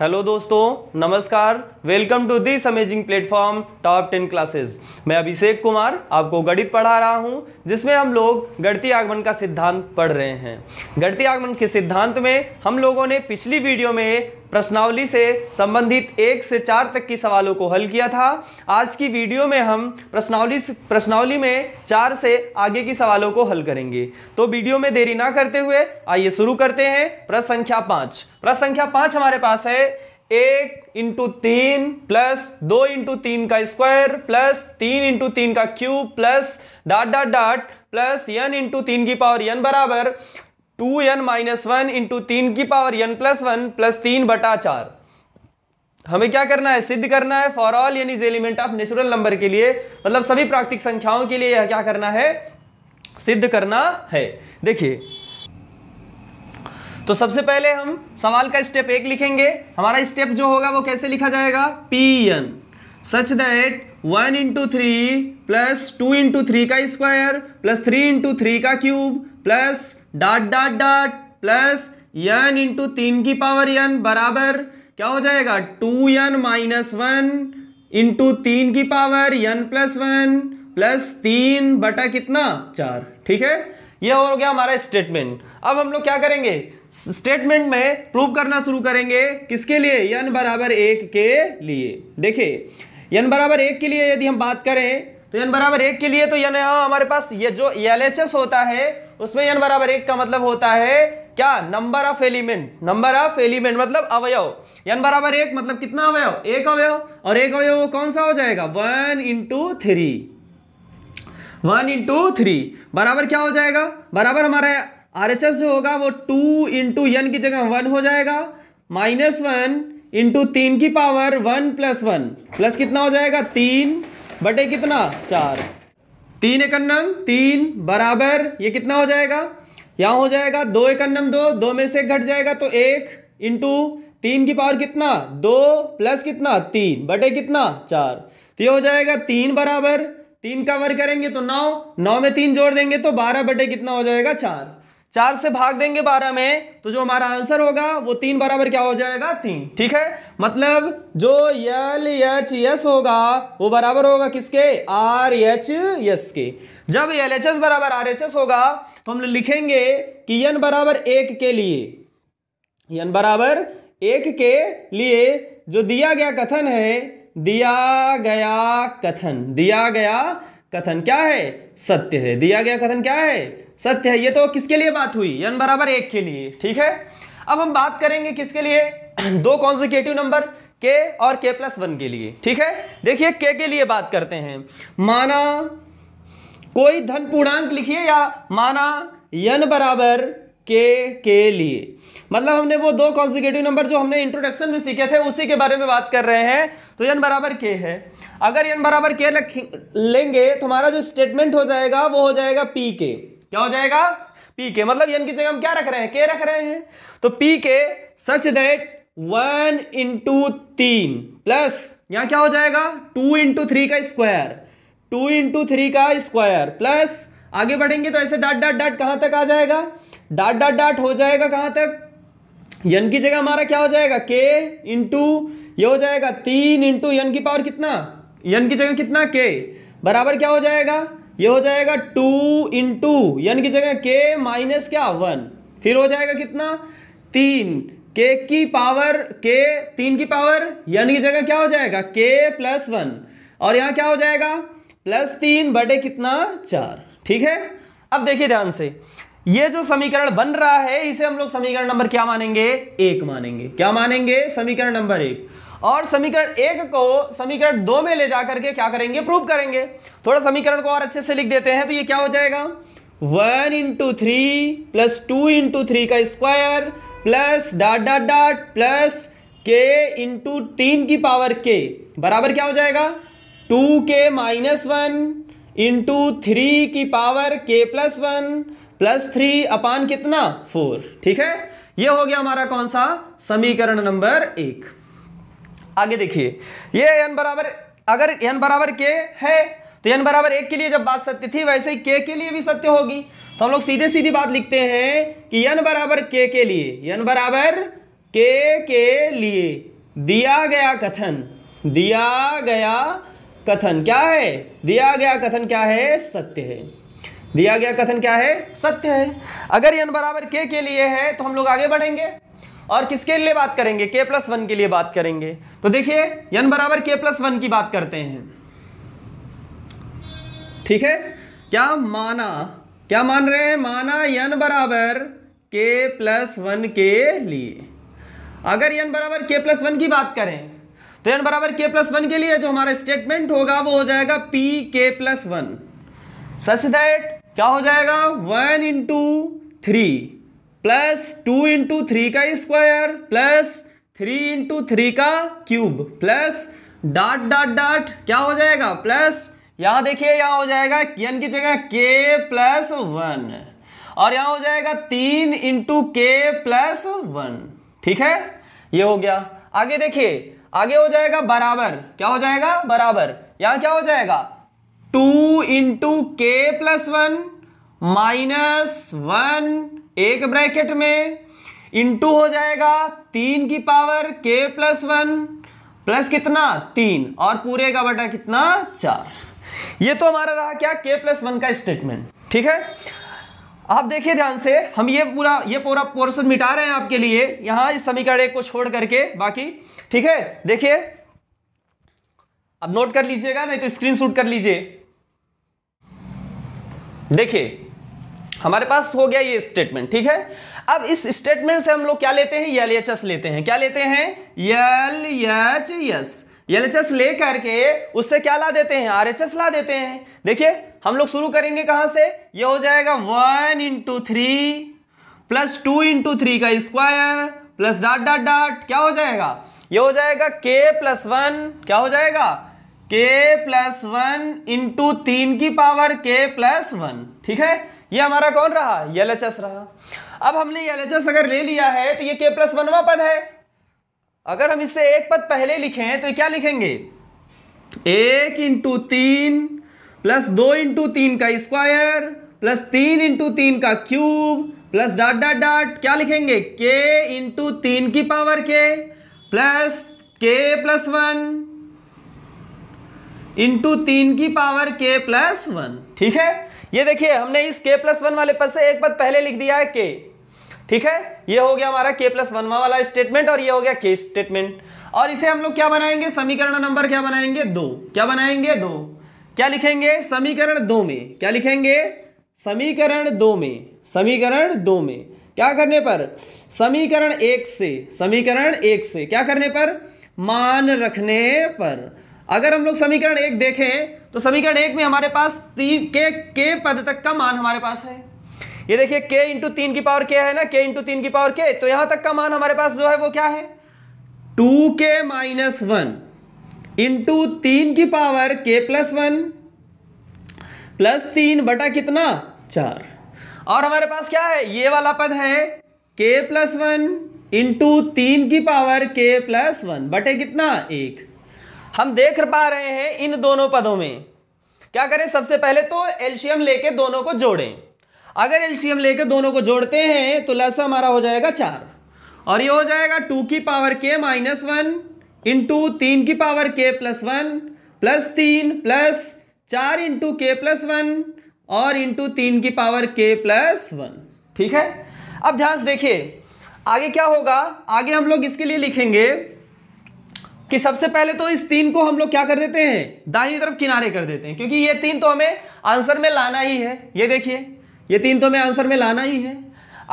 hello दोस्तों नमस्कार welcome to this amazing platform top ten classes मैं अभिषेक कुमार आपको गणित पढ़ा रहा हूं जिसमें हम लोग गणती आगमन का सिद्धांत पढ़ रहे हैं गणती आगमन के सिद्धांत में हम लोगों ने पिछली वीडियो में प्रश्नावली से संबंधित एक से चार तक की सवालों को हल किया था आज की वीडियो में हम प्रश्नावली प्रश्नावली में चार से आगे की सवालों को हल करेंगे तो वीडियो में देरी ना करते हुए आइए शुरू करते हैं प्रश्न संख्या पाँच प्रश्न संख्या पाँच हमारे पास है एक इंटू तीन प्लस दो इंटू तीन का स्क्वायर प्लस तीन इंटू तीन का cube plus dot dot dot plus n into तीन की पावर यन बराबर two N minus one into तीन की power N plus one plus तीन बटा चार हमें क्या करना है सिद्ध करना है फॉर ऑल यानी एलिमेंट ऑफ नेचुरल नंबर के लिए मतलब सभी प्राकृतिक संख्याओं के लिए यह क्या करना है सिद्ध करना है देखिए तो सबसे पहले हम सवाल का स्टेप एक लिखेंगे हमारा स्टेप जो होगा वो कैसे लिखा जाएगा P N such that one into three plus two into three का square plus three into three का cube plus dot dot dot plus N into तीन की पावर एन बराबर क्या हो जाएगा two N minus one into तीन की power N plus one plus तीन बटा कितना चार ठीक है ये हो गया हमारा स्टेटमेंट अब हम लोग क्या करेंगे स्टेटमेंट में प्रूव करना शुरू करेंगे किसके लिए यन बराबर एक के लिए देखिए यन बराबर एक के लिए यदि हम बात करें तो यन बराबर एक के लिए तो यन हमारे पास ये जो एल होता है उसमें एन बराबर एक का मतलब होता है क्या number of element number of element मतलब अवयव एन बराबर एक मतलब कितना अवयव एक अवयव और एक अवयव कौन सा हो जाएगा one into three one into three बराबर क्या हो जाएगा बराबर हमारा आर एच एस जो होगा वो टू इंटू एन की जगह वन हो जाएगा माइनस वन इंटू तीन की power one plus one plus कितना हो जाएगा तीन बटे कितना चार तीन एकन्नम तीन बराबर ये कितना हो जाएगा यहाँ हो जाएगा दो एकन्नम दो दो में से घट जाएगा तो एक इंटू तीन की पावर कितना दो प्लस कितना तीन बटे कितना चार तो ये हो जाएगा तीन बराबर तीन का वर्ग करेंगे तो नौ नौ में तीन जोड़ देंगे तो बारह बटे कितना हो जाएगा चार चार से भाग देंगे बारह में तो जो हमारा आंसर होगा वो तीन बराबर क्या हो जाएगा तीन ठीक है मतलब जो यल एच एस होगा वो बराबर होगा किसके आर एच एस के जब एल एच एस बराबर आर एच एस होगा तो हम लिखेंगे कि यन बराबर एक के लिए यन बराबर एक के लिए जो दिया गया कथन है दिया गया कथन दिया गया कथन क्या है सत्य है दिया गया कथन क्या है सत्य है ये तो किसके लिए बात हुई यन बराबर एक के लिए ठीक है अब हम बात करेंगे किसके लिए दो कॉन्जिकेटिव नंबर के और के प्लस वन के लिए ठीक है देखिए के के लिए बात करते हैं माना कोई धन पूर्णांक लिखिए या माना यन बराबर के के लिए मतलब हमने वो दो कॉन्जिकेटिव नंबर जो हमने इंट्रोडक्शन में सीखे थे उसी के बारे में बात कर रहे हैं तो यन बराबर के है अगर यन बराबर के लेंगे तो हमारा जो स्टेटमेंट हो जाएगा वो हो जाएगा पी के क्या हो जाएगा पी के मतलब यन की जगह हम क्या रख रहे हैं के रख रहे हैं तो पी के सच दैट वन इंटू तीन प्लस यहां क्या हो जाएगा टू इंटू थ्री का स्क्वायर टू इंटू थ्री का स्क्वायर प्लस आगे बढ़ेंगे तो ऐसे डॉट डॉट डॉट कहां तक आ जाएगा डॉट डॉट डॉट हो जाएगा कहां तक यन की जगह हमारा क्या हो जाएगा के इंटू ये हो जाएगा तीन इंटू यन की पावर कितना यन की जगह कितना के बराबर क्या हो जाएगा ये हो जाएगा टू इन टू यानी कि जगह के माइनस क्या वन फिर हो जाएगा कितना तीन के की पावर के तीन की पावर यानी की जगह क्या हो जाएगा के प्लस वन और यहां क्या हो जाएगा प्लस तीन बटे कितना चार ठीक है अब देखिए ध्यान से ये जो समीकरण बन रहा है इसे हम लोग समीकरण नंबर क्या मानेंगे एक मानेंगे क्या मानेंगे समीकरण नंबर एक और समीकरण एक को समीकरण दो में ले जा करके क्या करेंगे प्रूव करेंगे थोड़ा समीकरण को और अच्छे से लिख देते हैं तो ये क्या हो जाएगा one into three plus two into three का square plus dot dot dot plus k into तीन की पावर के बराबर क्या हो जाएगा टू के माइनस वन इंटू थ्री की power k plus one plus three upon कितना फोर ठीक है यह हो गया हमारा कौन सा समीकरण नंबर एक आगे देखिए ये एन बराबर अगर एन बराबर के है तो एन बराबर एक के लिए जब बात सत्य थी वैसे ही के के लिए भी सत्य होगी तो हम लोग सीधे सीधी बात लिखते हैं कि एन बराबर के के लिए एन बराबर के के लिए दिया गया कथन दिया गया कथन क्या है दिया गया कथन क्या है सत्य है दिया गया कथन क्या है सत्य है अगर एन बराबर के के लिए है तो हम लोग आगे बढ़ेंगे और किसके लिए बात करेंगे के प्लस वन के लिए बात करेंगे तो देखिए यन बराबर के प्लस वन की बात करते हैं ठीक है क्या माना क्या मान रहे हैं माना यन बराबर के प्लस वन के लिए अगर यन बराबर के प्लस वन की बात करें तो यन बराबर के प्लस वन के लिए जो हमारा स्टेटमेंट होगा वो हो जाएगा P K plus one such that क्या हो जाएगा one into three plus two into three का square plus three into three का cube plus dot dot dot क्या हो जाएगा प्लस यहां देखिए यहां हो जाएगा एन की जगह के प्लस वन और यहां हो जाएगा तीन इंटू के प्लस वन ठीक है ये हो गया आगे देखिए आगे हो जाएगा बराबर क्या हो जाएगा बराबर यहाँ क्या हो जाएगा टू इंटू के प्लस वन माइनस वन एक ब्रैकेट में इंटू हो जाएगा तीन की power k plus one plus कितना तीन और पूरे का बटा कितना चार ये तो हमारा रहा क्या के प्लस वन का स्टेटमेंट ठीक है आप देखिए ध्यान से हम ये पूरा ये पूरा पोर्शन मिटा रहे हैं आपके लिए यहां इस समीकरण को छोड़ करके बाकी ठीक है देखिए अब नोट कर लीजिएगा नहीं तो स्क्रीन शूट कर लीजिए देखिए हमारे पास हो गया ये स्टेटमेंट ठीक है अब इस स्टेटमेंट से हम लोग क्या लेते हैं एल एच एस लेते हैं क्या लेते हैं L H S L H S ले करके उससे क्या ला देते हैं आर एच एस ला देते हैं देखिए हम लोग शुरू करेंगे कहां से ये हो जाएगा one into three plus two into three का square plus dot dot dot क्या हो जाएगा ये हो जाएगा के प्लस वन क्या हो जाएगा के प्लस वन इंटू तीन की पावर के प्लस वन ठीक है ये हमारा कौन रहा एल रहा अब हमने एल अगर ले लिया है तो ये के प्लस वनवा पद है अगर हम इससे एक पद पहले लिखें तो क्या लिखेंगे एक इंटू तीन प्लस दो इंटू तीन का स्क्वायर प्लस तीन इंटू तीन का cube plus dot dot dot क्या लिखेंगे के इंटू तीन की power k plus K plus one into तीन की पावर के प्लस वन ठीक है ये देखिए हमने इस के प्लस वन वाले पद से एक पद पहले लिख दिया है के ठीक है ये हो गया हमारा के प्लस वन वाला स्टेटमेंट और ये हो गया के स्टेटमेंट और इसे हम लोग क्या बनाएंगे समीकरण नंबर क्या बनाएंगे दो क्या बनाएंगे दो क्या लिखेंगे समीकरण दो में क्या लिखेंगे समीकरण दो में समीकरण दो में क्या करने पर समीकरण एक से समीकरण एक से क्या करने पर मान रखने पर अगर हम लोग समीकरण एक देखें तो समीकरण एक में हमारे पास तीन के के पद तक का मान हमारे पास है ये देखिए के इंटू तीन की पावर के है ना के इंटू तीन की पावर के तो यहां तक का मान हमारे पास जो है वो क्या है टू के माइनस वन इंटू तीन की power k plus one plus तीन बटा कितना चार और हमारे पास क्या है ये वाला पद है के प्लस वन इंटू तीन की पावर के प्लस वन बटे कितना एक हम देख पा रहे हैं इन दोनों पदों में क्या करें सबसे पहले तो एल्शियम लेके दोनों को जोड़ें अगर एल्शियम लेके दोनों को जोड़ते हैं तो लसा हमारा हो जाएगा चार और ये हो जाएगा टू की पावर के माइनस वन इंटू तीन की power k plus one plus तीन प्लस चार इंटू के प्लस वन और इंटू तीन की पावर के प्लस वन ठीक है अब ध्यान से देखिए आगे क्या होगा आगे हम लोग इसके लिए लिखेंगे कि सबसे पहले तो इस तीन को हम लोग क्या कर देते हैं दाहिनी तरफ किनारे कर देते हैं क्योंकि ये तीन तो हमें आंसर में लाना ही है ये देखिए ये तीन तो हमें आंसर में लाना ही है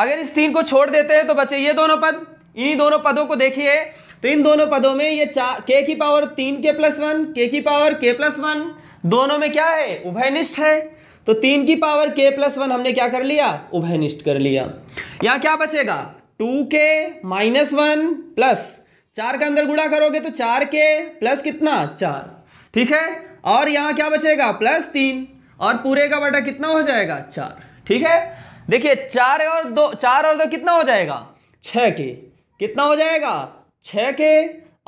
अगर इस तीन को छोड़ देते हैं तो बचे ये दोनों पद इन्हीं दोनों पदों को देखिए तो इन दोनों पदों में ये चार के की पावर तीन के प्लस वन के की पावर के प्लस वन दोनों में क्या है उभयनिष्ठ है तो तीन की पावर के प्लस वन हमने क्या कर लिया उभयनिष्ठ कर लिया यहां क्या बचेगा टू के माइनस वन प्लस चार का अंदर गुणा करोगे तो चार के प्लस कितना चार ठीक है और यहाँ क्या बचेगा प्लस तीन और पूरे का बटा कितना हो जाएगा चार ठीक है देखिए चार और दो चार और दो कितना हो जाएगा छ के कितना हो जाएगा छ के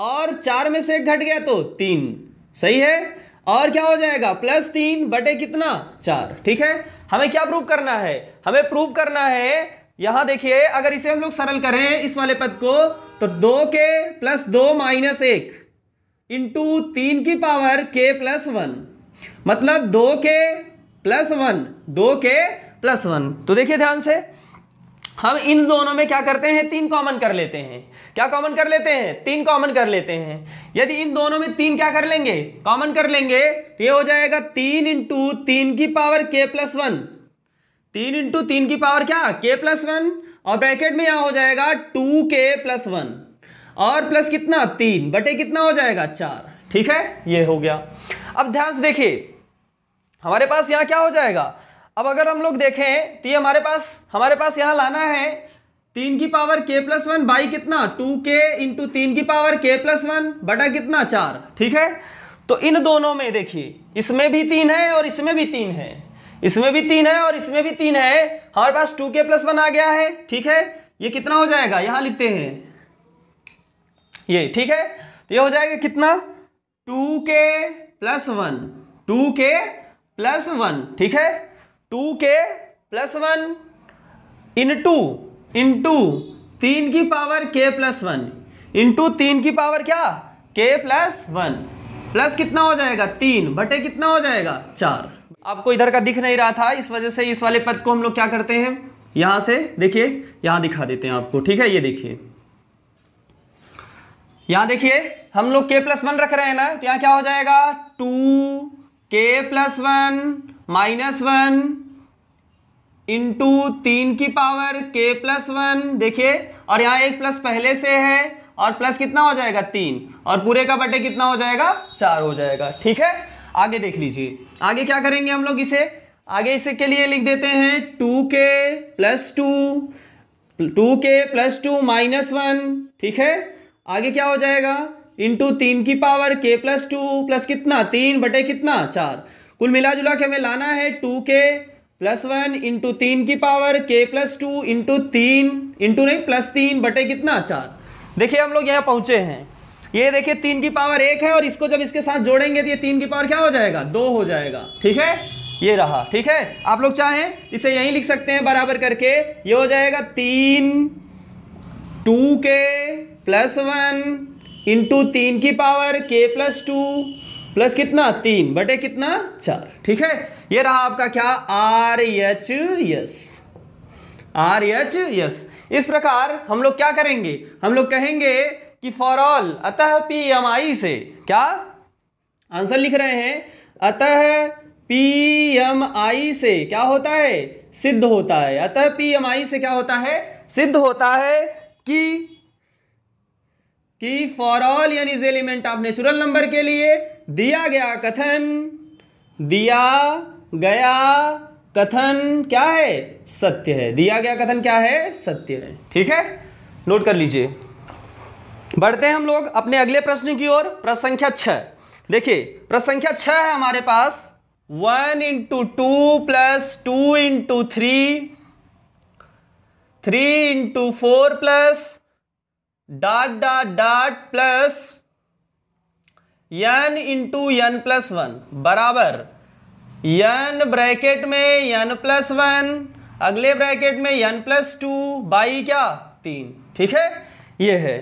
और चार में से एक घट गया तो तीन सही है और क्या हो जाएगा प्लस तीन बटे कितना चार ठीक है हमें क्या प्रूव करना है हमें प्रूव करना है यहां देखिए अगर इसे हम लोग सरल करें इस वाले पद को तो दो के प्लस दो माइनस एक इंटू तीन की पावर के प्लस वन मतलब दो के प्लस वन दो के प्लस वन तो देखिए ध्यान से हम इन दोनों में क्या करते हैं तीन कॉमन कर लेते हैं क्या कॉमन कर लेते हैं तीन कॉमन कर लेते हैं यदि इन दोनों में तीन क्या कर लेंगे कॉमन कर लेंगे तो ये हो जाएगा तीन इंटू तीन की पावर के प्लस वन तीन इंटू तीन की पावर क्या के प्लस वन और ब्रैकेट में यहां हो जाएगा टू के प्लस वन और प्लस कितना तीन बटे कितना हो जाएगा चार ठीक है ये हो गया अब ध्यान से देखिए हमारे पास यहां क्या हो जाएगा अब अगर हम लोग देखें तो ये हमारे पास हमारे पास यहां लाना है तीन की power k plus one by कितना टू के इंटू तीन की पावर के प्लस वन बटा कितना चार ठीक है तो इन दोनों में देखिए इसमें भी तीन है और इसमें भी तीन है इसमें भी तीन है और इसमें भी तीन है हमारे पास टू के प्लस वन आ गया है ठीक है ये कितना हो जाएगा यहां लिखते हैं ये ठीक है तो ये हो जाएगा कितना टू के प्लस वन टू के प्लस वन ठीक है टू के plus one into into तीन की power k plus one into तीन की पावर क्या के प्लस वन प्लस कितना हो जाएगा तीन बटे कितना हो जाएगा चार आपको इधर का दिख नहीं रहा था इस वजह से इस वाले पद को हम लोग क्या करते हैं यहां से देखिए यहां दिखा देते हैं आपको ठीक है ये देखिए यहां देखिए हम लोग के प्लस वन रख रहे हैं ना तो यहां क्या हो जाएगा टू के plus one minus one into तीन की पावर के प्लस वन देखिए और यहां एक प्लस पहले से है और प्लस कितना हो जाएगा तीन और पूरे का बटे कितना हो जाएगा चार हो जाएगा ठीक है आगे देख लीजिए आगे क्या करेंगे हम लोग इसे आगे इसे के लिए लिख देते हैं टू के प्लस टू टू के प्लस टू माइनस वन ठीक है आगे क्या हो जाएगा इंटू तीन की power k plus two plus कितना तीन बटे कितना चार कुल मिला जुला के हमें लाना है टू के प्लस वन इंटू तीन की power k plus two into तीन इंटू नहीं प्लस तीन बटे कितना चार देखिए हम लोग यहाँ पहुँचे हैं ये देखिए तीन की पावर एक है और इसको जब इसके साथ जोड़ेंगे तो ये तीन की पावर क्या हो जाएगा दो हो जाएगा ठीक है ये रहा ठीक है आप लोग चाहें इसे यहीं लिख सकते हैं बराबर करके ये हो जाएगा तीन टू के प्लस वन इंटू तीन की power k plus two plus कितना तीन बटे कितना चार ठीक है ये रहा आपका क्या R H S R H S इस प्रकार हम लोग क्या करेंगे हम लोग कहेंगे कि फॉर ऑल अतः पी एम आई से क्या आंसर लिख रहे हैं अतः पी एम आई से क्या होता है सिद्ध होता है अतः पी एम आई से क्या होता है सिद्ध होता है कि कि फॉर ऑल यानी is element of natural number के लिए दिया गया कथन दिया गया कथन क्या है सत्य है दिया गया कथन क्या है सत्य है ठीक है नोट कर लीजिए बढ़ते हैं हम लोग अपने अगले प्रश्न की ओर प्रश्न संख्या छः देखिए प्रश्न संख्या है हमारे पास one into two plus two into three three into four plus dot dot dot plus N into n plus one बराबर यन ब्रैकेट में एन प्लस वन अगले ब्रैकेट में एन प्लस टू बाई क्या तीन ठीक है ये है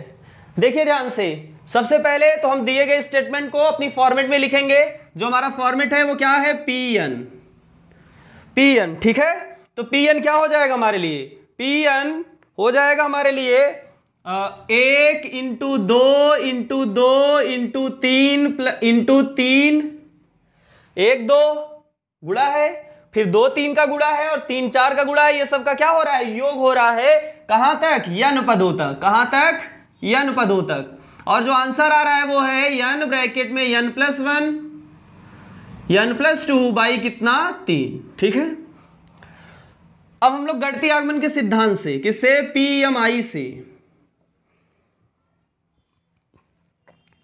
देखिए ध्यान से सबसे पहले तो हम दिए गए स्टेटमेंट को अपनी फॉर्मेट में लिखेंगे जो हमारा फॉर्मेट है वो क्या है पी एन पी एन ठीक है तो पी एन क्या हो जाएगा हमारे लिए पी एन हो जाएगा हमारे लिए एक इंटू दो इंटू दो इंटू तीन इंटू तीन एक दो गुड़ा है फिर दो तीन का गुड़ा है और तीन चार का गुड़ा है ये सब का क्या हो रहा है योग हो रहा है कहां तक यन पदों तक कहां तक यन पदों तक और जो आंसर आ रहा है वो है यन ब्रैकेट में n plus one n plus two by कितना तीन ठीक है अब हम लोग गढ़ती आगमन के सिद्धांत से पी एम आई से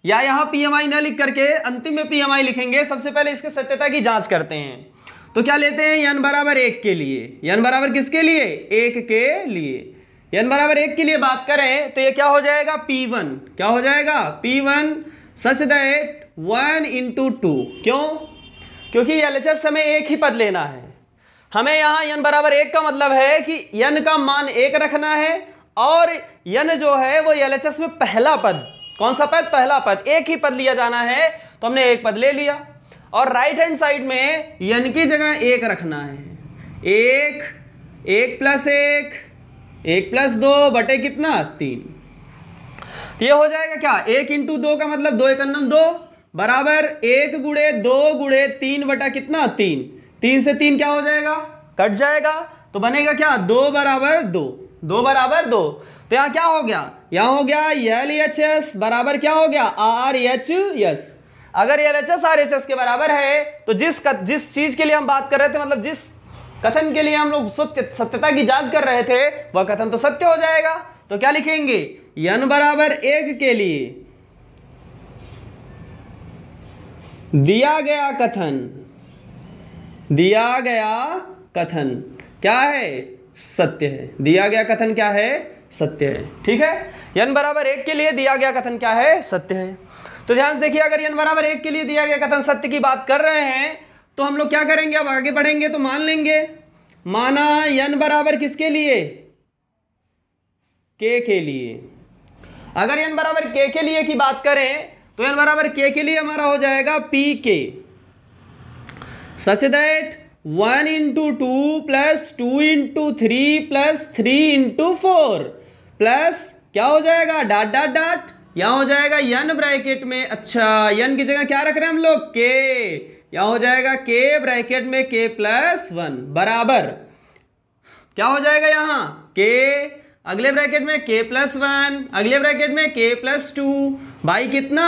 या यहां पीएमआई न लिख करके अंतिम में पीएमआई लिखेंगे सबसे पहले इसके सत्यता की जांच करते हैं तो क्या लेते हैं यन बराबर एक के लिए यन बराबर किसके लिए एक के लिए एन बराबर एक के लिए बात करें तो ये क्या हो जाएगा पी वन क्या हो जाएगा P one such that one into two क्यों क्योंकि एस हमें एक ही पद लेना है हमें यहाँ एन बराबर एक का मतलब है कि यन का मान एक रखना है और यन जो है वो एच एस में पहला पद कौन सा पद पहला पद एक ही पद लिया जाना है तो हमने एक पद ले लिया और राइट हैंड साइड में यन की जगह एक रखना है एक एक प्लस एक एक प्लस दो बटे कितना तीन तो ये हो जाएगा क्या एक इंटू दो का मतलब दो एकन्नम दो बराबर एक गुड़े दो गुड़े तीन बटा कितना तीन तीन से तीन क्या हो जाएगा कट जाएगा तो बनेगा क्या दो बराबर दो दो बराबर दो तो यहाँ क्या हो गया यहां हो गया एल एच एस बराबर क्या हो गया आर एच एस अगर L H S R H S के बराबर है तो जिस जिस चीज के लिए हम बात कर रहे थे मतलब जिस कथन के लिए हम लोग सत्य सत्यता की जांच कर रहे थे वह कथन तो सत्य हो जाएगा तो क्या लिखेंगे यन बराबर एक के लिए दिया गया कथन दिया गया कथन क्या है सत्य है दिया गया कथन क्या है सत्य है ठीक है यन बराबर एक के लिए दिया गया कथन क्या है सत्य है तो ध्यान से देखिए अगर यन बराबर एक के लिए दिया गया कथन सत्य की बात कर रहे हैं तो हम लोग क्या करेंगे अब आगे बढ़ेंगे तो मान लेंगे माना यन बराबर किसके लिए के के लिए अगर यन बराबर के के लिए की बात करें तो यन बराबर के के लिए हमारा हो जाएगा पी के such that one into two plus two into three plus three into four plus क्या हो जाएगा डाट डाट डाट यहां हो जाएगा यन ब्रैकेट में अच्छा यन की जगह क्या रख रहे हैं हम लोग के या हो जाएगा के ब्रैकेट में के प्लस वन बराबर क्या हो जाएगा यहां के अगले ब्रैकेट में के प्लस वन अगले ब्रैकेट में के प्लस टू भाई कितना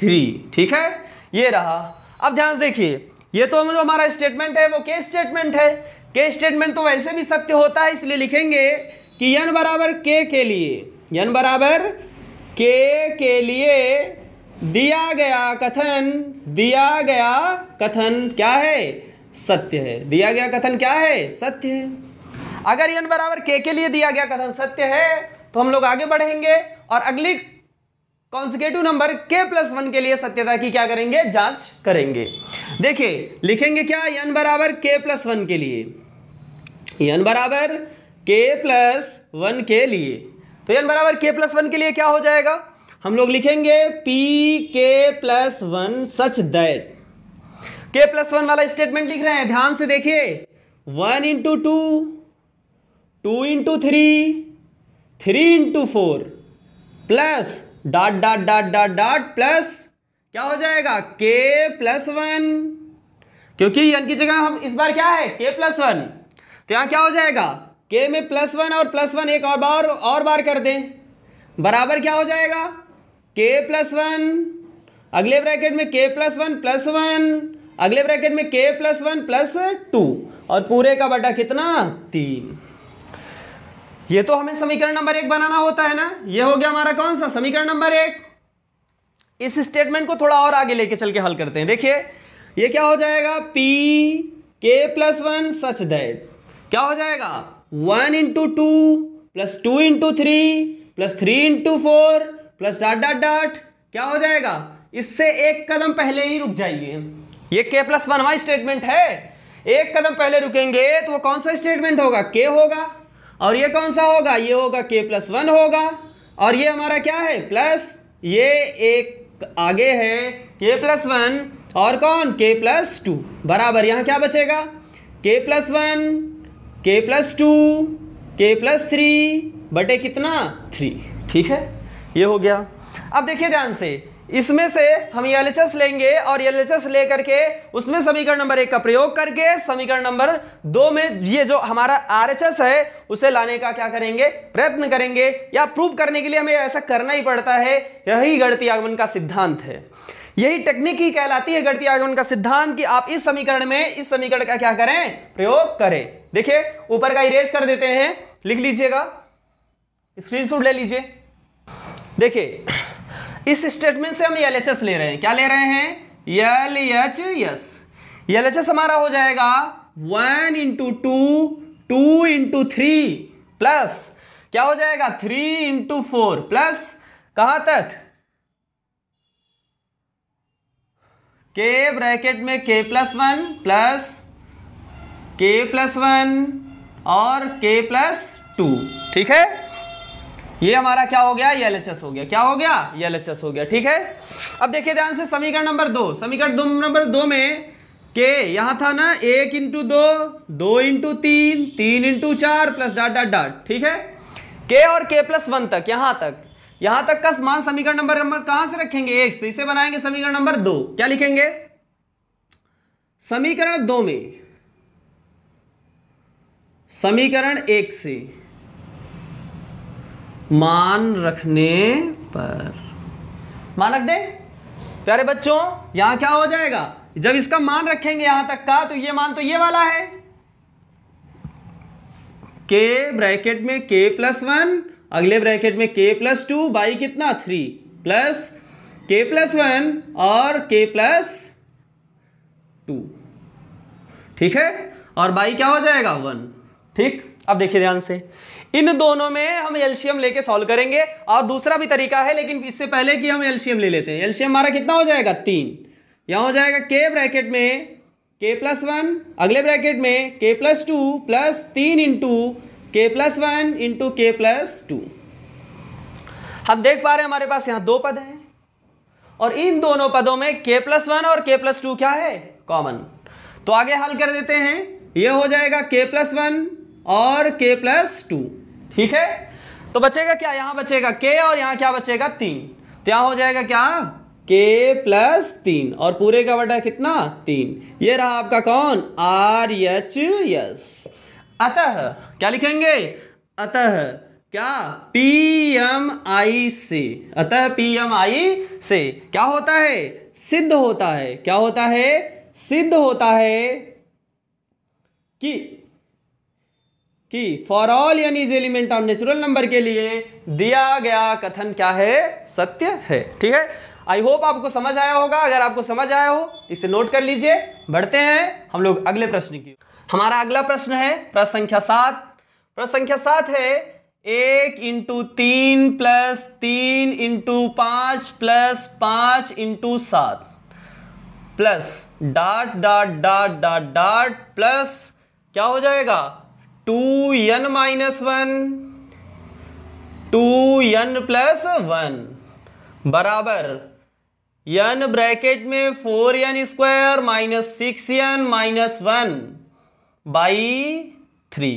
थ्री ठीक है ये रहा अब ध्यान देखिए ये तो जो हमारा स्टेटमेंट है वो के स्टेटमेंट है के स्टेटमेंट तो वैसे भी सत्य होता है इसलिए लिखेंगे कि यन बराबर के के लिए यन बराबर के के लिए दिया गया कथन दिया गया कथन क्या है सत्य है दिया गया कथन क्या है सत्य है अगर यन बराबर के के लिए दिया गया कथन सत्य है तो हम लोग आगे बढ़ेंगे और अगली consecutive number K plus one के लिए सत्यता की क्या करेंगे जांच करेंगे देखिए लिखेंगे क्या यन बराबर के प्लस वन के लिए यन बराबर के प्लस वन के लिए तो यन बराबर के प्लस वन के लिए क्या हो जाएगा हम लोग लिखेंगे P K plus one such that K plus one वाला स्टेटमेंट लिख रहे हैं ध्यान से देखिए one into two two into three three into four plus dot dot dot dot dot plus क्या हो जाएगा के प्लस वन क्योंकि यन की जगह हम इस बार क्या है के प्लस वन तो यहां क्या हो जाएगा के में प्लस वन और प्लस वन एक और बार और बार कर दें बराबर क्या हो जाएगा के प्लस वन अगले ब्रैकेट में K plus one plus one अगले ब्रैकेट में K plus one plus to और पूरे का बटा कितना तीन ये तो हमें समीकरण नंबर एक बनाना होता है ना ये हो गया हमारा कौन सा समीकरण नंबर एक इस स्टेटमेंट को थोड़ा और आगे लेके चल के हल करते हैं देखिए ये क्या हो जाएगा p k plus one such that क्या हो जाएगा one into two plus two into three plus three into four plus dot dot dot क्या हो जाएगा इससे एक कदम पहले ही रुक जाइए ये के प्लस वन वाई स्टेटमेंट है एक कदम पहले रुकेंगे तो वो कौन सा स्टेटमेंट होगा के होगा और ये कौन सा होगा ये होगा के प्लस वन होगा और ये हमारा क्या है प्लस ये एक आगे है के प्लस वन और कौन के प्लस टू बराबर यहाँ क्या बचेगा K plus one K plus two के प्लस थ्री बटे कितना थ्री ठीक है ये हो गया अब देखिए ध्यान से इसमें से हम एल लेंगे और एल एलएचएस ले करके उसमें समीकरण नंबर एक का प्रयोग करके समीकरण नंबर दो में ये जो हमारा आर है उसे लाने का क्या करेंगे प्रयत्न करेंगे या प्रूव करने के लिए हमें ऐसा करना ही पड़ता है यही गणती आगमन का सिद्धांत है यही टेक्निक ही कहलाती है गणती आगमन का सिद्धांत कि आप इस समीकरण में इस समीकरण का क्या करें प्रयोग करें देखिये ऊपर का इरेज कर देते हैं लिख लीजिएगा स्क्रीन ले लीजिए देखिए इस स्टेटमेंट से हम एल ले रहे हैं क्या ले रहे हैं L H S L H S हमारा हो जाएगा one into two two into three plus क्या हो जाएगा थ्री इंटू फोर प्लस कहां तक के ब्रैकेट में K plus one plus K plus one और के प्लस टू ठीक है ये हमारा क्या हो गया एल e हो गया क्या हो गया एल e हो गया ठीक है अब देखिए ध्यान से समीकरण नंबर दो समीकरण दो नंबर दो में के यहां था ना एक इंटू दो दो इंटू तीन तीन इंटू चार प्लस डॉट डॉट डॉट ठीक है के और के प्लस वन तक यहां तक यहां तक का मान समीकरण नंबर नंबर कहां से रखेंगे एक से इसे बनाएंगे समीकरण नंबर दो क्या लिखेंगे समीकरण दो में समीकरण एक से मान रखने पर मान रख दे प्यारे बच्चों यहां क्या हो जाएगा जब इसका मान रखेंगे यहां तक का तो ये मान तो ये वाला है के ब्रैकेट में के प्लस वन अगले ब्रैकेट में के प्लस टू बाई कितना three plus K plus one और के प्लस टू ठीक है और बाई क्या हो जाएगा वन ठीक अब देखिए ध्यान से इन दोनों में हम एल्शियम लेके सॉल्व करेंगे और दूसरा भी तरीका है लेकिन इससे पहले कि हम एल्शियम ले लेते हैं एल्शियम हमारा कितना हो जाएगा तीन यहाँ हो जाएगा के ब्रैकेट में के प्लस वन अगले ब्रैकेट में के प्लस टू प्लस तीन इंटू के प्लस वन इंटू के प्लस टू हम देख पा रहे हैं हमारे पास यहाँ दो पद हैं और इन दोनों पदों में के प्लस वन और के प्लस टू क्या है कॉमन तो आगे हल कर देते हैं यह हो जाएगा के प्लस वन और के प्लस टू ठीक है तो बचेगा क्या यहां बचेगा के और यहां क्या बचेगा तीन तो यहां हो जाएगा क्या के प्लस तीन और पूरे का बटा कितना तीन ये रहा आपका कौन आर एच एस अतः क्या लिखेंगे अतः क्या पी एम आई से अतः पी एम आई से क्या होता है सिद्ध होता है क्या होता है सिद्ध होता है कि कि फॉर ऑल यानी is element of natural number के लिए दिया गया कथन क्या है सत्य है ठीक है आई होप आपको समझ आया होगा अगर आपको समझ आया हो इसे नोट कर लीजिए बढ़ते हैं हम लोग अगले प्रश्न की हमारा अगला प्रश्न है प्रश्न संख्या सात प्रश्न संख्या सात है एक इंटू तीन प्लस तीन इंटू पांच प्लस पांच इंटू सात plus dot dot dot dot dot plus क्या हो जाएगा two N minus one two N plus one बराबर यन ब्रैकेट में four N square minus six N minus one by three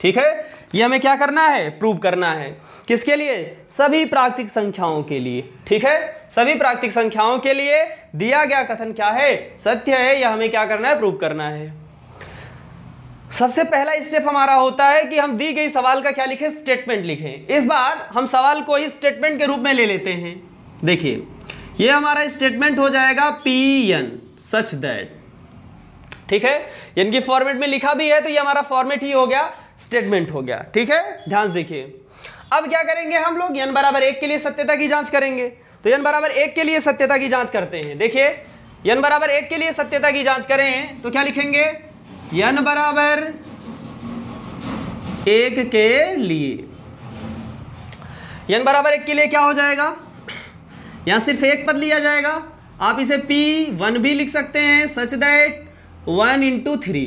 ठीक है ये हमें क्या करना है प्रूव करना है किसके लिए सभी प्राकृतिक संख्याओं के लिए ठीक है सभी प्राकृतिक संख्याओं के लिए दिया गया कथन क्या है सत्य है यह हमें क्या करना है प्रूव करना है सबसे पहला स्टेप हमारा होता है कि हम दी गई सवाल का क्या लिखें स्टेटमेंट लिखें इस बार हम सवाल को ही स्टेटमेंट के रूप में ले लेते हैं देखिए ये हमारा स्टेटमेंट हो जाएगा पी एन सच दैट ठीक है इनकी फॉर्मेट में लिखा भी है तो ये हमारा फॉर्मेट ही हो गया स्टेटमेंट हो गया ठीक है ध्यान से देखिए अब क्या करेंगे हम लोग यन बराबर एक के लिए सत्यता की जांच करेंगे तो यन बराबर एक के लिए सत्यता की जांच करते हैं देखिए यन बराबर एक के लिए सत्यता की जांच करें तो क्या लिखेंगे यन बराबर एक के लिए यन बराबर एक के लिए क्या हो जाएगा यहां सिर्फ एक पद लिया जाएगा आप इसे पी वन भी लिख सकते हैं such that one into three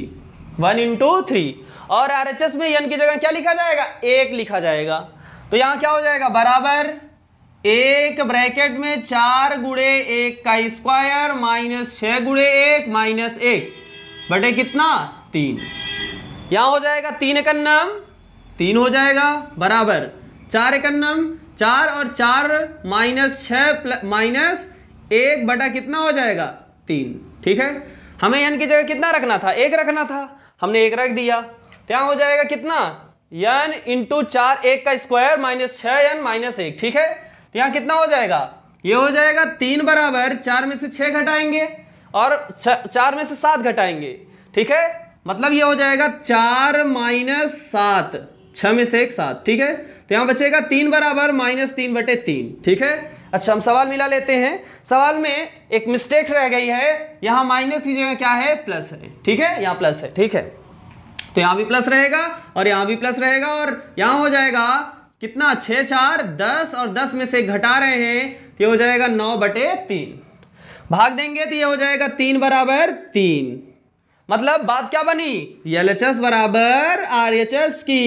one into three और आर एच एस में यन की जगह क्या लिखा जाएगा एक लिखा जाएगा तो यहां क्या हो जाएगा बराबर एक ब्रैकेट में चार गुड़े एक का स्क्वायर माइनस छ गुड़े एक माइनस एक बटे कितना तीन यहां हो जाएगा तीन इकन्नम तीन हो जाएगा बराबर चार इकन्नम चार और चार माइनस छ माइनस एक बटा कितना हो जाएगा तीन ठीक है हमें यन की जगह कितना रखना था एक रखना था हमने एक रख दिया तो यहाँ हो जाएगा कितना यन इंटू चार एक का स्क्वायर माइनस छ एन माइनस एक ठीक है तो यहाँ कितना हो जाएगा ये हो जाएगा तीन बराबर चार में से छह घटाएंगे और चार में से सात घटाएंगे ठीक है मतलब ये हो जाएगा चार माइनस सात छ में से एक सात ठीक है तो यहां बचेगा तीन बराबर माइनस तीन बटे तीन ठीक है अच्छा हम सवाल मिला लेते हैं सवाल में एक मिस्टेक रह गई है यहां माइनस की जगह क्या है प्लस है ठीक है यहां प्लस है ठीक है तो यहां भी प्लस रहेगा और यहां भी प्लस रहेगा और यहां हो जाएगा कितना छह चार दस और दस में से घटा रहे हैं तो हो जाएगा नौ बटे तीन भाग देंगे तो ये हो जाएगा तीन बराबर तीन मतलब बात क्या बनी एल एच एस बराबर आर एच एस की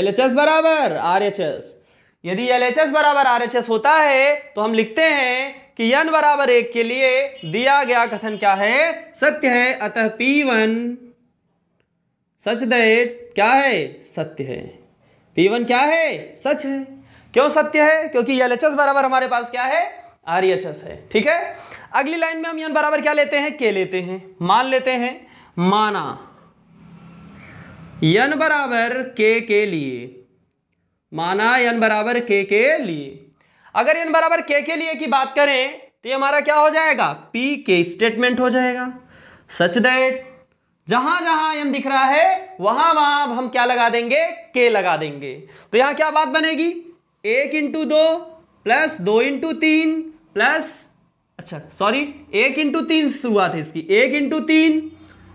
एल एच एस बराबर आर एच एस यदि एल एच एस बराबर आर एच एस होता है तो हम लिखते हैं कि यन बराबर एक के लिए दिया गया कथन क्या है सत्य है अतः पी वन सच दैट क्या है सत्य है पी वन क्या है सच है क्यों सत्य है क्योंकि एल एच एस बराबर हमारे पास क्या है आर एच एस है ठीक है अगली लाइन में हम यन बराबर क्या लेते हैं के लेते हैं मान लेते हैं माना यन बराबर के के लिए माना यन बराबर के के लिए अगर यन बराबर के के लिए की बात करें तो ये हमारा क्या हो जाएगा पी के स्टेटमेंट हो जाएगा सच दैट जहां जहां यन दिख रहा है वहां वहां हम क्या लगा देंगे के लगा देंगे तो यहां क्या बात बनेगी एक इंटू दो प्लस दो इंटू तीन प्लस अच्छा सॉरी एक इंटू तीन शुरुआत है इसकी एक इंटू तीन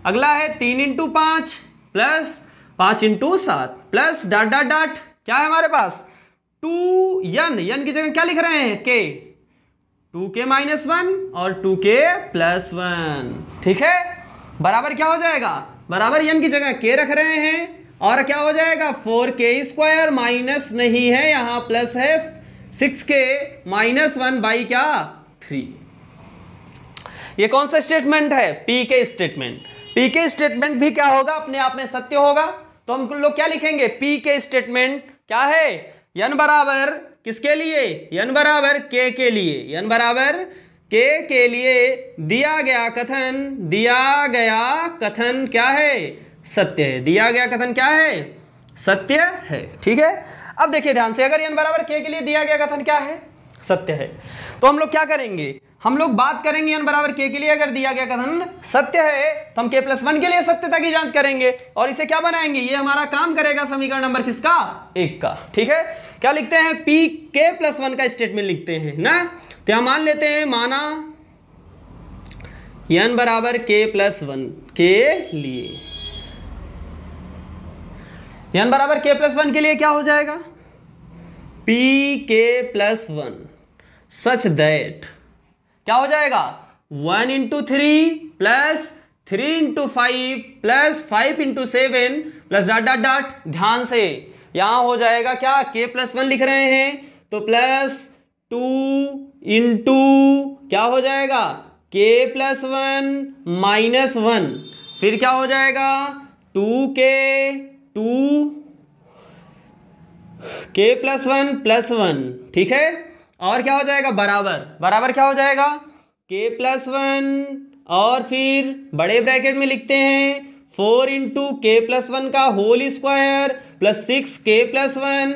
अगला है तीन इंटू पांच प्लस पांच इंटू सात प्लस डॉट डॉट डॉट क्या है हमारे पास टू यन यन की जगह क्या लिख रहे हैं के टू के माइनस वन और टू के प्लस वन ठीक है बराबर क्या हो जाएगा बराबर यन की जगह के रख रहे हैं और क्या हो जाएगा फोर के स्क्वायर माइनस नहीं है यहां प्लस है six K minus one by क्या थ्री ये कौन सा स्टेटमेंट है पी के स्टेटमेंट पी के स्टेटमेंट भी क्या होगा अपने आप में सत्य होगा तो हम लोग क्या लिखेंगे पी के स्टेटमेंट क्या है यन बराबर किसके लिए यन बराबर के के लिए यन बराबर के के लिए दिया गया कथन दिया गया कथन क्या है सत्य है दिया गया कथन क्या है सत्य है ठीक है अब देखिए ध्यान से अगर एन बराबर के के लिए दिया गया कथन क्या है सत्य है तो हम लोग क्या करेंगे हम लोग बात करेंगे एन बराबर के के लिए अगर दिया गया कथन सत्य है तो हम के प्लस वन के लिए सत्यता की जांच करेंगे और इसे क्या बनाएंगे ये हमारा काम करेगा समीकरण नंबर किसका एक का ठीक है क्या लिखते हैं पी के प्लस वन का स्टेटमेंट लिखते हैं ना तो यहां मान लेते हैं माना एन बराबर के प्लस वन के लिए एन बराबर के प्लस वन के लिए क्या हो जाएगा P K plus one such that क्या हो जाएगा one into three plus three into five plus five into seven plus dot dot dot ध्यान से यहां हो जाएगा क्या के प्लस वन लिख रहे हैं तो प्लस टू इंटू क्या हो जाएगा के प्लस वन माइनस वन फिर क्या हो जाएगा टू के टू के प्लस वन प्लस वन ठीक है और क्या हो जाएगा बराबर बराबर क्या हो जाएगा के प्लस वन और फिर बड़े ब्रैकेट में लिखते हैं फोर इंटू के प्लस वन का whole square plus six K plus one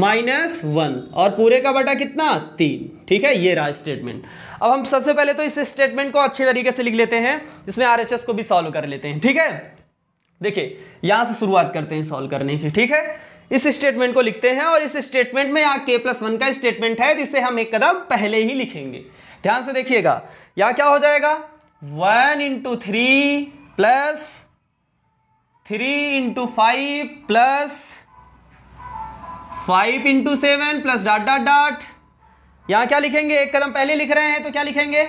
minus one और पूरे का बटा कितना तीन ठीक है ये रहा स्टेटमेंट अब हम सबसे पहले तो इस स्टेटमेंट को अच्छे तरीके से लिख लेते हैं जिसमें आरएचएस को भी सॉल्व कर लेते हैं ठीक है देखिए यहां से शुरुआत करते हैं सॉल्व करने की ठीक है इस स्टेटमेंट को लिखते हैं और इस स्टेटमेंट में यहाँ के प्लस वन का स्टेटमेंट है जिसे हम एक कदम पहले ही लिखेंगे ध्यान से देखिएगा यहाँ क्या हो जाएगा one into three plus three into five plus five into seven plus dot dot dot यहाँ क्या लिखेंगे एक कदम पहले लिख रहे हैं तो क्या लिखेंगे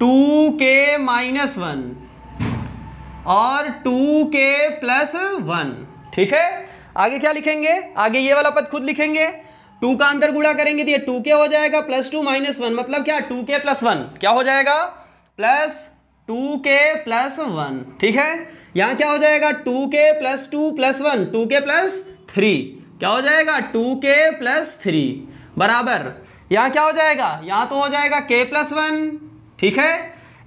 टू के माइनस वन और टू के प्लस वन ठीक है आगे क्या लिखेंगे आगे ये वाला पद खुद लिखेंगे टू का अंदर गुड़ा करेंगे तो ये टू के हो जाएगा प्लस टू माइनस वन मतलब क्या टू के प्लस वन क्या हो जाएगा प्लस टू के प्लस वन ठीक है यहां क्या हो जाएगा टू के plus two plus one two के प्लस थ्री क्या हो जाएगा टू के प्लस थ्री बराबर यहां क्या हो जाएगा यहां तो हो जाएगा के प्लस वन ठीक है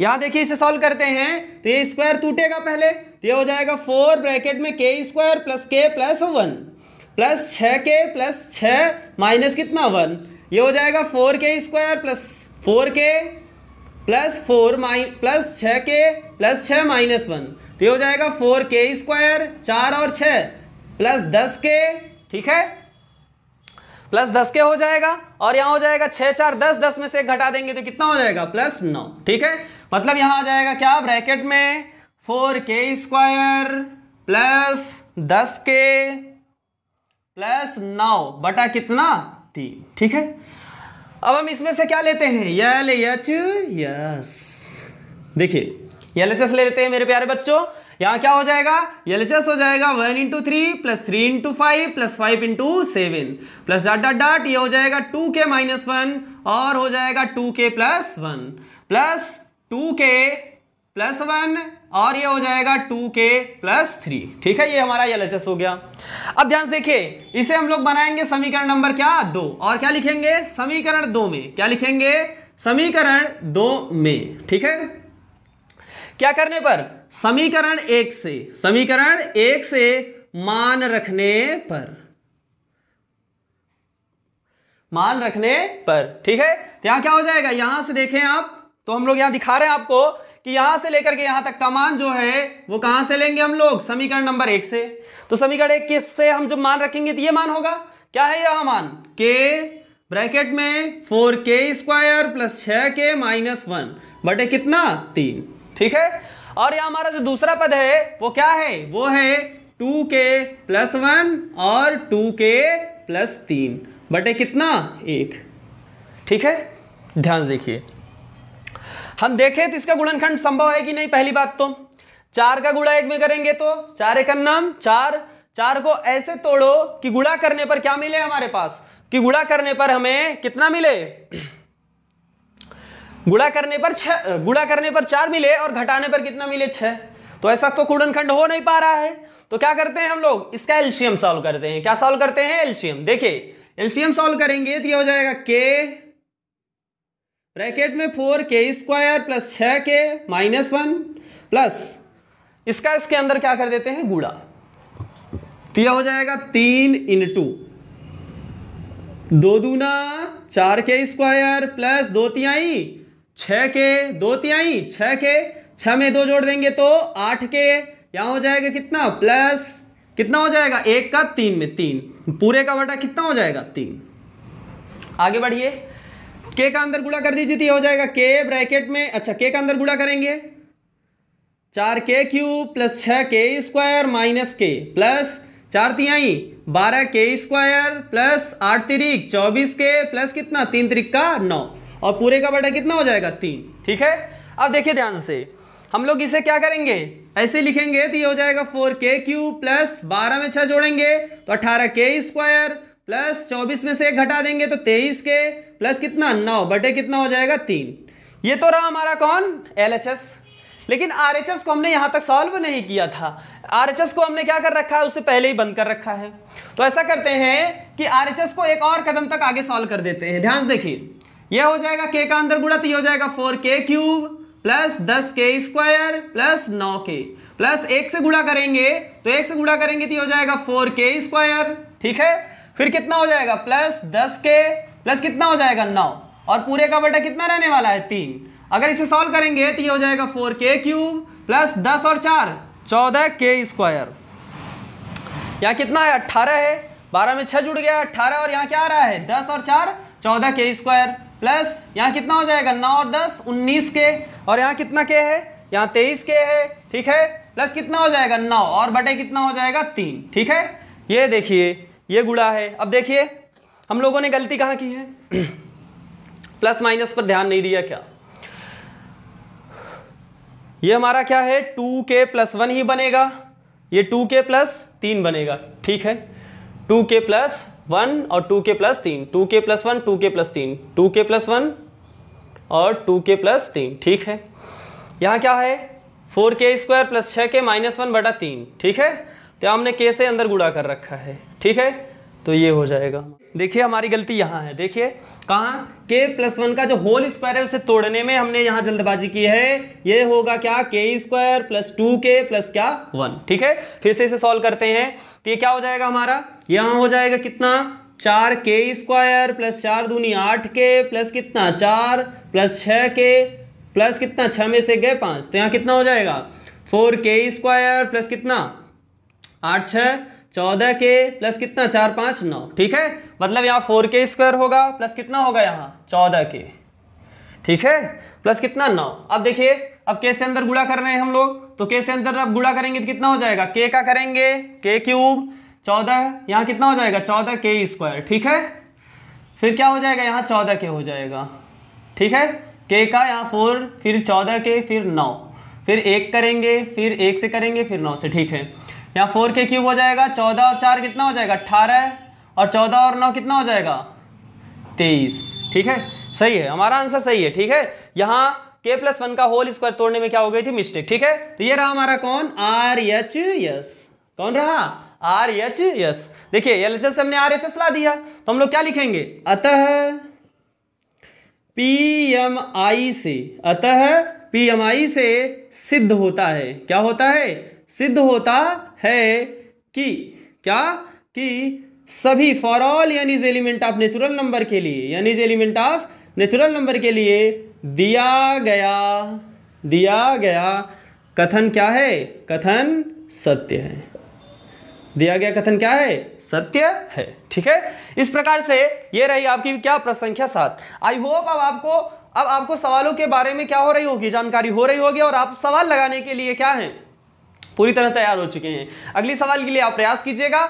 यहां देखिए इसे सॉल्व करते हैं तो ये स्क्वायर टूटेगा पहले तो ये हो जाएगा फोर ब्रैकेट में K square plus K plus one plus छ के प्लस छ माइनस कितना वन ये हो जाएगा four K square plus four K plus four माइ प्लस छ के प्लस छ माइनस वन तो ये हो जाएगा फोर के स्क्वायर चार और छ प्लस दस के ठीक है प्लस दस के हो जाएगा और यहां हो जाएगा छह चार दस दस में से घटा देंगे तो कितना हो जाएगा प्लस नौ ठीक है मतलब यहां आ जाएगा क्या ब्रैकेट में फोर के स्क्वायर प्लस दस के प्लस नौ बटा कितना तीन ठीक है अब हम इसमें से क्या लेते हैं यल एच यस देखिए एल एच एस ले लेते हैं मेरे प्यारे बच्चों यहां क्या हो जाएगा यल एच एस हो जाएगा one into three plus three into five plus five into seven plus dot dot dot ये हो जाएगा टू के माइनस वन और हो जाएगा टू के प्लस वन प्लस टू के प्लस वन और ये हो जाएगा टू के प्लस थ्री ठीक है ये हमारा एल हो गया अब ध्यान देखिए इसे हम लोग बनाएंगे समीकरण नंबर क्या दो और क्या लिखेंगे समीकरण दो में क्या लिखेंगे समीकरण दो में ठीक है क्या करने पर समीकरण एक से समीकरण एक से मान रखने पर मान रखने पर ठीक है तो यहां क्या हो जाएगा यहां से देखें आप तो हम लोग यहां दिखा रहे हैं आपको कि यहां से लेकर के यहां तक का मान जो है वो कहां से लेंगे हम लोग समीकरण नंबर एक से तो समीकरण एक किस से हम जब मान रखेंगे तो ये मान होगा क्या है यह मान के ब्रैकेट में फोर के स्क्वायर प्लस छह के माइनस वन बटे कितना तीन ठीक है और यह हमारा जो दूसरा पद है वो क्या है वो है टू के प्लस वन और टू के प्लस तीन बटे कितना एक ठीक है ध्यान से देखिए हम देखें तो इसका गुणनखंड संभव है कि नहीं पहली बात तो चार का गुड़ा एक में करेंगे तो चार एक नाम चार चार को ऐसे तोड़ो कि गुड़ा करने पर क्या मिले हमारे पास कि गुणा करने पर हमें कितना मिले गुड़ा करने पर छ गुणा करने पर चार मिले और घटाने पर कितना मिले छह तो ऐसा तो गुणनखंड हो नहीं पा रहा है तो क्या करते हैं हम लोग इसका एल्शियम सॉल्व करते हैं क्या सॉल्व करते हैं एल्शियम देखिए एल्शियम सॉल्व करेंगे तो ये हो जाएगा के ब्रैकेट में फोर के स्क्वायर प्लस छ के माइनस वन प्लस इसका इसके अंदर क्या कर देते हैं गुड़ा तो यह हो जाएगा तीन इन टू दो दूना चार के स्क्वायर प्लस दो तिहाई छ के दो तिहाई छ के छ में दो जोड़ देंगे तो आठ के यहाँ हो जाएगा कितना प्लस कितना हो जाएगा एक का तीन में तीन पूरे का बटा कितना हो जाएगा तीन आगे बढ़िए के का अंदर गुड़ा कर दीजिए तो ये हो जाएगा के ब्रैकेट में अच्छा के का अंदर गुड़ा करेंगे चार के क्यूब प्लस छः के स्क्वायर माइनस के प्लस चार तिहाई बारह के स्क्वायर प्लस आठ तिरिक चौबीस के प्लस कितना तीन तिरिक का नौ और पूरे का बटा कितना हो जाएगा तीन ठीक है अब देखिए ध्यान से हम लोग इसे क्या करेंगे ऐसे लिखेंगे तो ये हो जाएगा फोर के क्यू प्लस बारह में छः जोड़ेंगे तो अट्ठारह के स्क्वायर प्लस चौबीस में से एक घटा देंगे तो तेईस के प्लस कितना नौ बटे कितना हो जाएगा तीन ये तो रहा हमारा कौन एल लेकिन आर को हमने यहाँ तक सॉल्व नहीं किया था आर को हमने क्या कर रखा है उससे पहले ही बंद कर रखा है तो ऐसा करते हैं कि आर को एक और कदम तक आगे सॉल्व कर देते हैं ध्यान से देखिए यह हो जाएगा के का अंदर गुड़ा तो यह हो जाएगा फोर के क्यूब प्लस दस के स्क्वायर प्लस नौ के प्लस एक से गुड़ा करेंगे तो एक से गुड़ा करेंगे तो हो जाएगा फोर के स्क्वायर ठीक है फिर कितना हो जाएगा प्लस दस के प्लस कितना हो जाएगा नौ और पूरे का बटा कितना रहने वाला है तीन अगर इसे सॉल्व करेंगे तो ये हो जाएगा फोर के क्यूब प्लस दस और चार चौदह के स्क्वायर यहाँ कितना है अट्ठारह है बारह में छः जुड़ गया अट्ठारह और यहाँ क्या आ रहा है दस और चार चौदह के स्क्वायर प्लस यहाँ कितना हो जाएगा नौ और दस उन्नीस के और यहाँ कितना के है यहाँ तेईस के है ठीक है प्लस कितना हो जाएगा नौ और बटे कितना हो जाएगा तीन ठीक है ये देखिए ये गुड़ा है अब देखिए हम लोगों ने गलती कहाँ की है प्लस माइनस पर ध्यान नहीं दिया क्या ये हमारा क्या है टू के प्लस वन ही बनेगा ये टू के प्लस तीन बनेगा ठीक है टू के प्लस वन और टू के प्लस तीन टू के प्लस वन टू के प्लस तीन टू के प्लस वन और टू के प्लस तीन ठीक है यहाँ क्या है फोर के स्क्वायर प्लस छः के माइनस वन बटा तीन ठीक है तो हमने के से अंदर गुड़ा कर रखा है ठीक है तो ये हो जाएगा देखिए हमारी गलती यहाँ है देखिए कहा के प्लस वन का जो होल स्क्वायर है उसे तोड़ने में हमने यहाँ जल्दबाजी की है ये होगा क्या के स्क्वायर प्लस टू के प्लस क्या वन ठीक है फिर से इसे सॉल्व करते हैं तो ये क्या हो जाएगा हमारा यहाँ हो जाएगा कितना चार के स्क्वायर प्लस चार दूनी आठ के प्लस कितना चार प्लस छः के प्लस कितना छः में से गए पाँच तो यहाँ कितना हो जाएगा फोर के स्क्वायर प्लस कितना आठ छः चौदह के प्लस कितना चार पाँच नौ ठीक है मतलब यहाँ फोर के स्क्वायर होगा प्लस कितना होगा यहाँ चौदह के ठीक है प्लस कितना नौ अब देखिए अब के से अंदर गुड़ा कर रहे हैं हम लोग तो के से अंदर अब गुड़ा करेंगे तो कितना हो जाएगा के का करेंगे के क्यूब चौदह यहाँ कितना हो जाएगा चौदह के स्क्वायर ठीक है फिर क्या हो जाएगा यहाँ चौदह के हो जाएगा ठीक है के का यहाँ फोर फिर चौदह के फिर नौ फिर एक करेंगे फिर एक से करेंगे फिर नौ से ठीक है यहाँ फोर के क्यूब हो जाएगा चौदह और चार कितना हो जाएगा अट्ठारह और चौदह और नौ कितना हो जाएगा तेईस ठीक है सही है हमारा आंसर सही है ठीक है यहाँ के प्लस वन का होल स्क्वायर तोड़ने में क्या हो गई थी मिस्टेक ठीक है तो ये रहा हमारा कौन आर एच एस कौन रहा आर एच एस देखिए एल एच एस हमने आर एस एस ला दिया तो हम लोग क्या लिखेंगे अतः पीएमआई से अतः पीएमआई से सिद्ध होता है क्या होता है सिद्ध होता है कि क्या कि सभी फॉर ऑल यानी एलिमेंट ऑफ नेचुरल नंबर के लिए यानी एलिमेंट ऑफ नेचुरल नंबर के लिए दिया गया दिया गया कथन क्या है कथन सत्य है दिया गया कथन क्या है सत्य है ठीक है इस प्रकार से ये रही आपकी क्या प्रसंख्या सात आई होप अब आपको अब आपको सवालों के बारे में क्या हो रही होगी जानकारी हो रही होगी और आप सवाल लगाने के लिए क्या है पूरी तरह तैयार हो चुके हैं अगले सवाल के लिए आप प्रयास कीजिएगा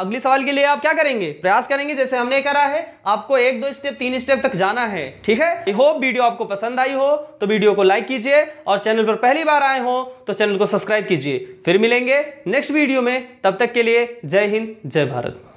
अगले सवाल के लिए आप क्या करेंगे प्रयास करेंगे जैसे हमने करा है आपको एक दो स्टेप तीन स्टेप तक जाना है ठीक है आई होप वीडियो आपको पसंद आई हो तो वीडियो को लाइक कीजिए और चैनल पर पहली बार आए हो तो चैनल को सब्सक्राइब कीजिए फिर मिलेंगे नेक्स्ट वीडियो में तब तक के लिए जय हिंद जय भारत